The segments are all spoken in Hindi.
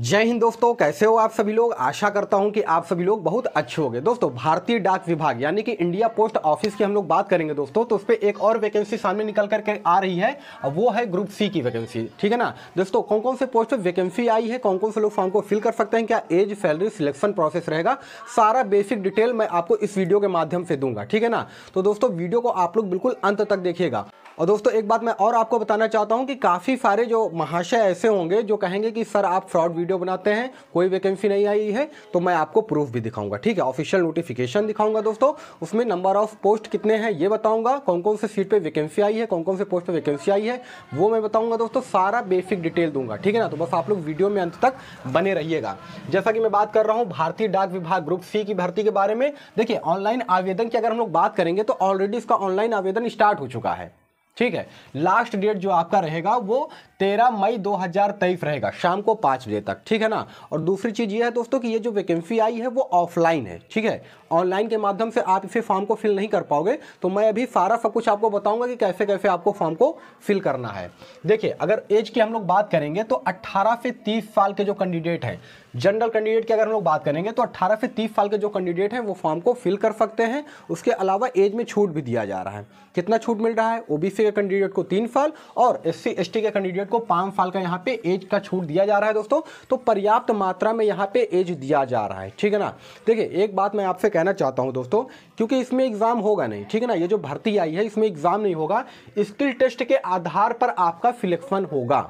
जय हिंद दोस्तों कैसे हो आप सभी लोग आशा करता हूं कि आप सभी लोग बहुत अच्छे होंगे दोस्तों भारतीय डाक विभाग यानी कि इंडिया पोस्ट ऑफिस की हम लोग बात करेंगे दोस्तों तो उस पर एक और वैकेंसी सामने निकल करके आ रही है वो है ग्रुप सी की वैकेंसी ठीक है ना दोस्तों कौन कौन से पोस्ट पर वैकेंसी आई है कौन कौन से लोग फॉर्म को फिल कर सकते हैं क्या एज सैलरी सिलेक्शन प्रोसेस रहेगा सारा बेसिक डिटेल मैं आपको इस वीडियो के माध्यम से दूंगा ठीक है ना तो दोस्तों वीडियो को आप लोग बिल्कुल अंत तक देखिएगा और दोस्तों एक बात मैं और आपको बताना चाहता हूँ कि काफ़ी सारे जो महाशय ऐसे होंगे जो कहेंगे कि सर आप फ्रॉड वीडियो बनाते हैं कोई वैकेंसी नहीं आई है तो मैं आपको प्रूफ भी दिखाऊंगा ठीक है ऑफिशियल नोटिफिकेशन दिखाऊंगा दोस्तों उसमें नंबर ऑफ पोस्ट कितने हैं ये बताऊंगा कौन कौन से सीट पर वैकेंसी आई है कौन कौन से पोस्ट पर वैकेंसी आई है वो मैं बताऊंगा दोस्तों सारा बेसिक डिटेल दूंगा ठीक है ना तो बस आप लोग वीडियो में अंत तक बने रहिएगा जैसा कि मैं बात कर रहा हूँ भारतीय डाक विभाग ग्रुप सी की भर्ती के बारे में देखिए ऑनलाइन आवेदन की अगर हम लोग बात करेंगे तो ऑलरेडी इसका ऑनलाइन आवेदन स्टार्ट हो चुका है ठीक है लास्ट डेट जो आपका रहेगा वो तेरह मई दो हज़ार तेईस रहेगा शाम को पाँच बजे तक ठीक है ना और दूसरी चीज़ ये है दोस्तों कि ये जो वैकेंसी आई है वो ऑफलाइन है ठीक है ऑनलाइन के माध्यम से आप इसे फॉर्म को फिल नहीं कर पाओगे तो मैं अभी सारा सब कुछ आपको बताऊंगा कि कैसे कैसे आपको फॉर्म को फिल करना है देखिए अगर एज की हम लोग बात करेंगे तो अट्ठारह से तीस साल के जो कैंडिडेट हैं जनरल कैंडिडेट की अगर हम लोग बात करेंगे तो 18 से 30 साल के जो कैंडिडेट हैं वो फॉर्म को फिल कर सकते हैं उसके अलावा एज में छूट भी दिया जा रहा है कितना छूट मिल रहा है ओबीसी के कैंडिडेट को तीन साल और एस सी के कैंडिडेट को पाँच साल का यहाँ पे एज का छूट दिया जा रहा है दोस्तों तो पर्याप्त मात्रा में यहाँ पर एज दिया जा रहा है ठीक है ना देखिए एक बात मैं आपसे कहना चाहता हूँ दोस्तों क्योंकि इसमें एग्ज़ाम होगा नहीं ठीक है ना ये जो भर्ती आई है इसमें एग्ज़ाम नहीं होगा स्किल टेस्ट के आधार पर आपका सिलेक्शन होगा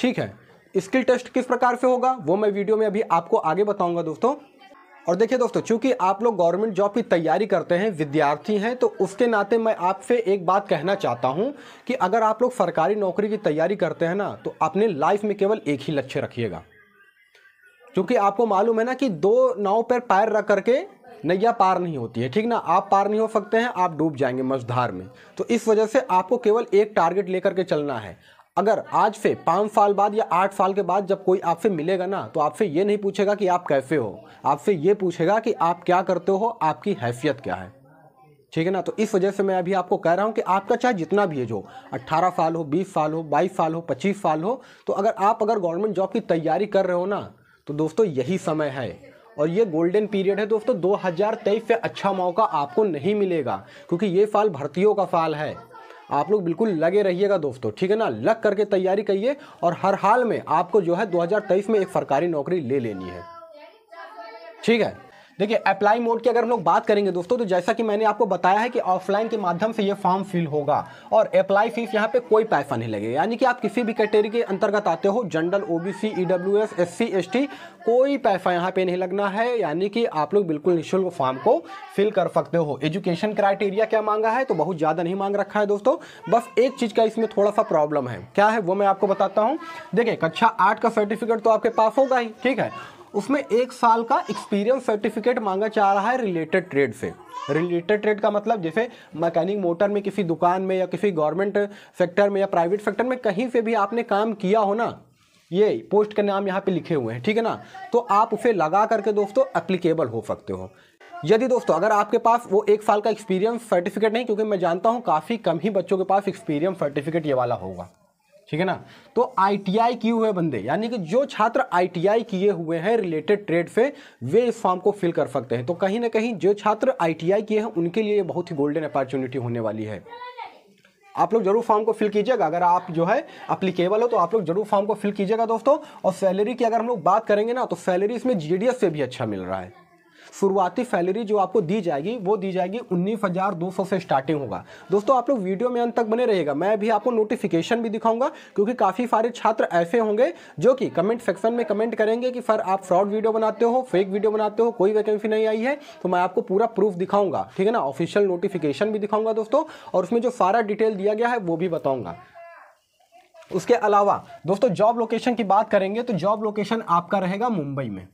ठीक है स्किल टेस्ट किस प्रकार से होगा वो मैं वीडियो में अभी आपको आगे बताऊंगा दोस्तों और देखिए दोस्तों चूंकि आप लोग गवर्नमेंट जॉब की तैयारी करते हैं विद्यार्थी हैं तो उसके नाते मैं आपसे एक बात कहना चाहता हूं कि अगर आप लोग सरकारी नौकरी की तैयारी करते हैं ना तो अपने लाइफ में केवल एक ही लक्ष्य रखिएगा क्योंकि आपको मालूम है ना कि दो नाव पर पैर रख करके नैया पार नहीं होती है ठीक ना आप पार नहीं हो सकते हैं आप डूब जाएंगे मझधार में तो इस वजह से आपको केवल एक टारगेट लेकर के चलना है अगर आज से पाँच साल बाद या आठ साल के बाद जब कोई आपसे मिलेगा ना तो आपसे ये नहीं पूछेगा कि आप कैसे हो आपसे ये पूछेगा कि आप क्या करते हो आपकी हैसियत क्या है ठीक है ना तो इस वजह से मैं अभी आपको कह रहा हूँ कि आपका चाहे जितना भी एज हो अट्ठारह साल हो बीस साल हो बाईस साल हो पच्चीस साल हो तो अगर आप अगर गवर्नमेंट जॉब की तैयारी कर रहे हो ना तो दोस्तों यही समय है और ये गोल्डन पीरियड है दोस्तों दो से अच्छा मौका आपको नहीं मिलेगा क्योंकि ये साल भर्तियों का साल है आप लोग बिल्कुल लगे रहिएगा दोस्तों ठीक है ना लग करके तैयारी करिए और हर हाल में आपको जो है 2023 में एक सरकारी नौकरी ले लेनी है ठीक है देखिए अप्लाई मोड की अगर हम लोग बात करेंगे दोस्तों तो जैसा कि मैंने आपको बताया है कि ऑफलाइन के माध्यम से ये फॉर्म फिल होगा और अप्लाई फीस यहाँ पे कोई पैसा नहीं लगेगा यानी कि आप किसी भी कैटेगरी के अंतर्गत आते हो general O B C E W S S C S T कोई पैसा यहाँ पे नहीं लगना है यानी कि आप लोग बिल्कुल निःशुल्क फॉर्म को फिल कर सकते हो एजुकेशन क्राइटेरिया क्या मांगा है तो बहुत ज़्यादा नहीं मांग रखा है दोस्तों बस एक चीज़ का इसमें थोड़ा सा प्रॉब्लम है क्या है वो मैं आपको बताता हूँ देखिए कक्षा आठ का सर्टिफिकेट तो आपके पास होगा ही ठीक है उसमें एक साल का एक्सपीरियंस सर्टिफिकेट मांगा जा रहा है रिलेटेड ट्रेड से रिलेटेड ट्रेड का मतलब जैसे मैकेनिक मोटर में किसी दुकान में या किसी गवर्नमेंट सेक्टर में या प्राइवेट सेक्टर में कहीं से भी आपने काम किया हो ना ये पोस्ट के नाम यहाँ पे लिखे हुए हैं ठीक है ना तो आप उसे लगा करके दोस्तों एप्लीकेबल हो सकते हो यदि दोस्तों अगर आपके पास वो एक साल का एक्सपीरियंस सर्टिफिकेट नहीं क्योंकि मैं जानता हूँ काफ़ी कम ही बच्चों के पास एक्सपीरियंस सर्टिफिकेट ये वाला होगा ठीक है ना तो आईटीआई किए हुए बंदे यानी कि जो छात्र आईटीआई किए हुए हैं रिलेटेड ट्रेड से वे इस फॉर्म को फिल कर सकते हैं तो कहीं ना कहीं जो छात्र आईटीआई किए हैं उनके लिए बहुत ही गोल्डन अपॉर्चुनिटी होने वाली है आप लोग जरूर फॉर्म को फिल कीजिएगा अगर आप जो है अप्लीकेबल हो तो आप लोग जरूर फॉर्म को फिल कीजिएगा दोस्तों और सैलरी की अगर हम लोग बात करेंगे ना तो सैलरी इसमें एस से भी अच्छा मिल रहा है शुरुआती सैलरी जो आपको दी जाएगी वो दी जाएगी उन्नीस हज़ार दो सौ से स्टार्टिंग होगा दोस्तों आप लोग वीडियो में अंत तक बने रहेगा मैं भी आपको नोटिफिकेशन भी दिखाऊंगा क्योंकि काफ़ी सारे छात्र ऐसे होंगे जो कि कमेंट सेक्शन में कमेंट करेंगे कि सर आप फ्रॉड वीडियो बनाते हो फेक वीडियो बनाते हो कोई वैकेंसी नहीं आई है तो मैं आपको पूरा प्रूफ दिखाऊंगा ठीक है ना ऑफिशियल नोटिफिकेशन भी दिखाऊंगा दोस्तों और उसमें जो सारा डिटेल दिया गया है वो भी बताऊंगा उसके अलावा दोस्तों जॉब लोकेशन की बात करेंगे तो जॉब लोकेशन आपका रहेगा मुंबई में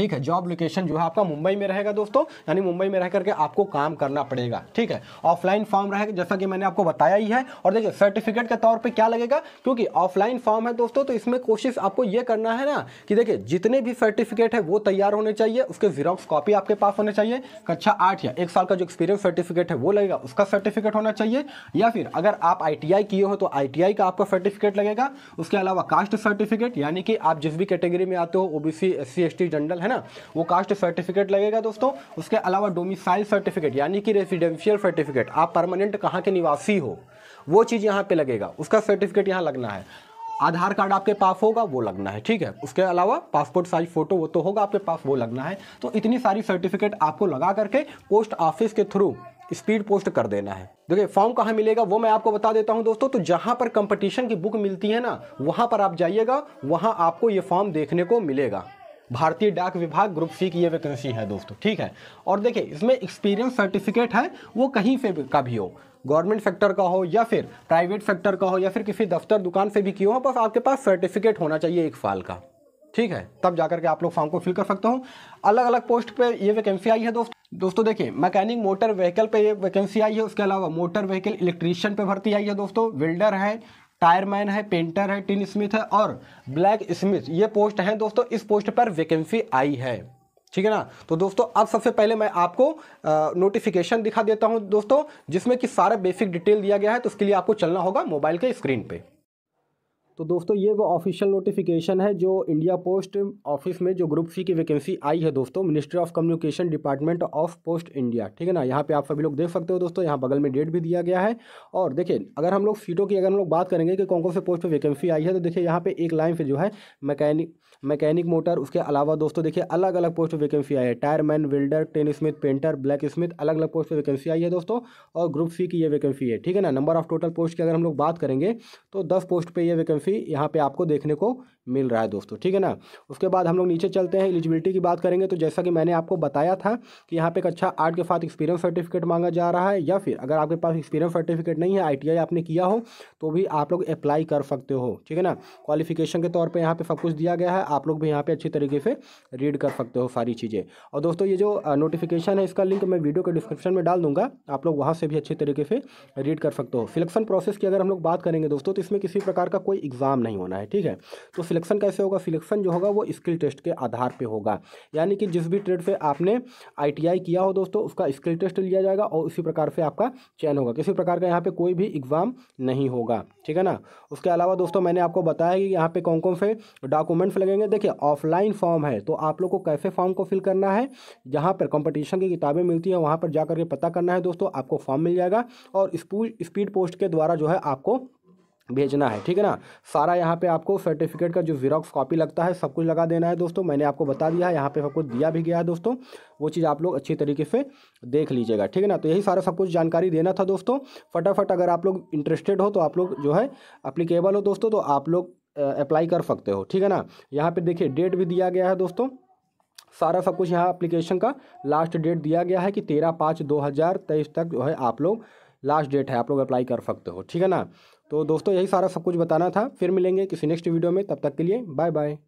ठीक है जॉब लोकेशन जो है आपका मुंबई में रहेगा दोस्तों यानी मुंबई में रह करके आपको काम करना पड़ेगा ठीक है ऑफलाइन फॉर्म रहेगा जैसा कि मैंने आपको बताया ही है और देखिए सर्टिफिकेट के तौर पर क्या लगेगा क्योंकि ऑफलाइन फॉर्म है दोस्तों तो इसमें कोशिश आपको ये करना है ना कि देखिए जितने भी सर्टिफिकेट है वो तैयार होने चाहिए उसके जीरोक्स कॉपी आपके पास होने चाहिए कक्षा आठ या एक साल का जो एक्सपीरियंस सर्टिफिकेट है वो लगेगा उसका सर्टिफिकेट होना चाहिए या फिर अगर आप आई किए हो तो आई का आपका सर्टिफिकेट लगेगा उसके अलावा कास्ट सर्टिफिकेट यानी कि आप जिस भी कैटेगरी में आते हो ओबीसी एस सी जनरल है ना वो कास्ट सर्टिफिकेट लगेगा दोस्तों उसके अलावा डोमिसाइल सर्टिफिकेट यानी कि रेजिडेंशियल सर्टिफिकेट आप परमानेंट कहाँ के निवासी हो वो चीज़ यहाँ पे लगेगा उसका सर्टिफिकेट यहाँ लगना है आधार कार्ड आपके पास होगा वो लगना है ठीक है उसके अलावा पासपोर्ट साइज फ़ोटो वो तो होगा आपके पास वो लगना है तो इतनी सारी सर्टिफिकेट आपको लगा करके पोस्ट ऑफिस के थ्रू स्पीड पोस्ट कर देना है देखिए फॉर्म कहाँ मिलेगा वो मैं आपको बता देता हूँ दोस्तों तो जहाँ पर कंपटीशन की बुक मिलती है ना वहाँ पर आप जाइएगा वहाँ आपको ये फॉर्म देखने को मिलेगा भारतीय डाक विभाग ग्रुप सी की ये वैकेंसी है दोस्तों ठीक है और देखिए इसमें एक्सपीरियंस सर्टिफिकेट है वो कहीं से का भी हो गवर्नमेंट सेक्टर का हो या फिर प्राइवेट सेक्टर का हो या फिर किसी दफ्तर दुकान से भी क्यों हो बस आपके पास सर्टिफिकेट होना चाहिए एक साल का ठीक है तब जाकर के आप लोग फॉर्म को फिल कर सकते हो अलग अलग पोस्ट पे ये वैकेंसी आई है दोस्तों दोस्तों देखिए मैकेनिक मोटर व्हीकल पे ये वैकेंसी आई है उसके अलावा मोटर व्हीकल इलेक्ट्रीशियन पे भर्ती आई है दोस्तों वेल्डर है टायरमैन है पेंटर है टिन स्मिथ है और ब्लैक स्मिथ ये पोस्ट हैं दोस्तों इस पोस्ट पर वैकेंसी आई है ठीक है ना तो दोस्तों अब सबसे पहले मैं आपको आ, नोटिफिकेशन दिखा देता हूं दोस्तों जिसमें कि सारा बेसिक डिटेल दिया गया है तो उसके लिए आपको चलना होगा मोबाइल के स्क्रीन पे तो दोस्तों ये वो ऑफिशियल नोटिफिकेशन है जो इंडिया पोस्ट ऑफिस में जो ग्रुप सी की वैकेंसी आई है दोस्तों ministry of communication department of post India ठीक है ना यहाँ पे आप सभी लोग देख सकते हो दोस्तों यहाँ बगल में डेट भी दिया गया है और देखिए अगर हम लोग सीटों की अगर हम लोग बात करेंगे कि कौन कौन से पोस्ट पर वैकेंसी आई है तो देखिए यहाँ पर एक लाइन से जो है मैकेनिक मैकेनिक मोटर उसके अलावा दोस्तों देखिए अलग अलग पोस्ट वैकेंसी आई है tyre man welder tinsmith painter blacksmith अलग अलग पोस्ट पर वैकेंसी आई है दोस्तों और ग्रुप सी की ये वैकेंसी है ठीक है ना नंबर ऑफ टोटल पोस्ट की अगर हम लोग बात करेंगे तो दस पोस्ट पर यह वैकेंसी काफ़ी यहाँ पे आपको देखने को मिल रहा है दोस्तों ठीक है ना उसके बाद हम लोग नीचे चलते हैं एलिजिबिलिटी की बात करेंगे तो जैसा कि मैंने आपको बताया था कि यहाँ पे अच्छा आर्ट के साथ एक्सपीरियंस सर्टिफिकेट मांगा जा रहा है या फिर अगर आपके पास एक्सपीरियंस सर्टिफिकेट नहीं है आई आपने किया हो तो भी आप लोग अप्लाई कर सकते हो ठीक है ना क्वालिफिकेशन के तौर पर यहाँ पर सब कुछ दिया गया है आप लोग भी यहाँ पर अच्छी तरीके से रीड कर सकते हो सारी चीज़ें और दोस्तों ये जो नोटिफिकेशन है इसका लिंक मैं वीडियो के डिस्क्रिप्शन में डाल दूंगा आप लोग वहाँ से भी अच्छी तरीके से रीड कर सकते हो सिलेक्शन प्रोसेस की अगर हम लोग बात करेंगे दोस्तों तो इसमें किसी प्रकार का कोई एग्ज़ाम नहीं होना है ठीक है तो सिलेक्शन कैसे होगा सिलेक्शन जो होगा वो स्किल टेस्ट के आधार पर होगा यानी कि जिस भी ट्रेड से आपने आई किया हो दोस्तों उसका स्किल टेस्ट लिया जाएगा और उसी प्रकार से आपका चयन होगा किसी प्रकार का यहाँ पर कोई भी एग्ज़ाम नहीं होगा ठीक है ना उसके अलावा दोस्तों मैंने आपको बताया कि यहाँ पे कौन कौन से डॉक्यूमेंट्स लगेंगे देखिए ऑफलाइन फॉर्म है तो आप लोग को कैसे फॉर्म को फिल करना है जहाँ पर कंपटीशन की किताबें मिलती हैं वहाँ पर जा करके पता करना है दोस्तों आपको फॉर्म मिल जाएगा और स्कूल स्पीड पोस्ट के द्वारा जो है आपको भेजना है ठीक है ना सारा यहाँ पे आपको सर्टिफिकेट का जो जीरोक्स कॉपी लगता है सब कुछ लगा देना है दोस्तों मैंने आपको बता दिया है यहाँ पे सब कुछ दिया भी गया है दोस्तों वो चीज़ आप लोग अच्छी तरीके से देख लीजिएगा ठीक है ना तो यही सारा सब कुछ जानकारी देना था दोस्तों फटाफट अगर आप लोग इंटरेस्टेड हो तो आप लोग जो है अप्लीकेबल हो दोस्तों तो आप लोग अप्लाई कर सकते हो ठीक है ना यहाँ पर देखिए डेट भी दिया गया है दोस्तों सारा सब कुछ यहाँ अप्लीकेशन का लास्ट डेट दिया गया है कि तेरह पाँच दो हज़ार तेईस तक जो है आप लोग लास्ट डेट है आप लोग अप्लाई कर सकते हो ठीक है ना तो दोस्तों यही सारा सब कुछ बताना था फिर मिलेंगे किसी नेक्स्ट वीडियो में तब तक के लिए बाय बाय